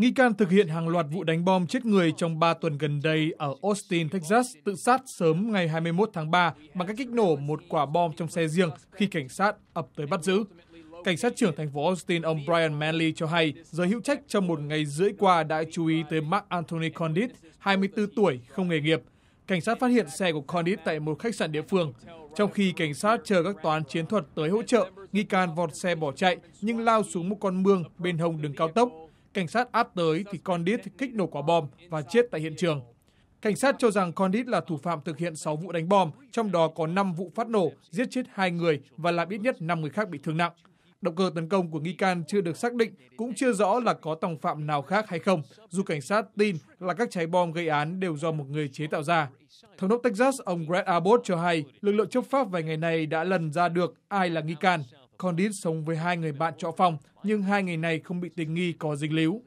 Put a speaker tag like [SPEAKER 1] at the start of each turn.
[SPEAKER 1] nghi can thực hiện hàng loạt vụ đánh bom chết người trong ba tuần gần đây ở Austin, Texas, tự sát sớm ngày 21 tháng 3 bằng cách kích nổ một quả bom trong xe riêng khi cảnh sát ập tới bắt giữ. Cảnh sát trưởng thành phố Austin ông Brian Manley cho hay giới hữu trách trong một ngày rưỡi qua đã chú ý tới Mark Anthony Condit, 24 tuổi, không nghề nghiệp. Cảnh sát phát hiện xe của Condit tại một khách sạn địa phương. Trong khi cảnh sát chờ các toán chiến thuật tới hỗ trợ, nghi can vọt xe bỏ chạy nhưng lao xuống một con mương bên hông đường cao tốc Cảnh sát áp tới thì Condit kích nổ quả bom và chết tại hiện trường. Cảnh sát cho rằng Condit là thủ phạm thực hiện 6 vụ đánh bom, trong đó có 5 vụ phát nổ, giết chết 2 người và làm ít nhất 5 người khác bị thương nặng. Động cơ tấn công của nghi can chưa được xác định, cũng chưa rõ là có tòng phạm nào khác hay không, dù cảnh sát tin là các trái bom gây án đều do một người chế tạo ra. Thống đốc Texas, ông Greg Abbott cho hay, lực lượng chấp pháp vài ngày này đã lần ra được ai là nghi can. Condit sống với hai người bạn trọ phòng, nhưng hai người này không bị tình nghi có dính líu.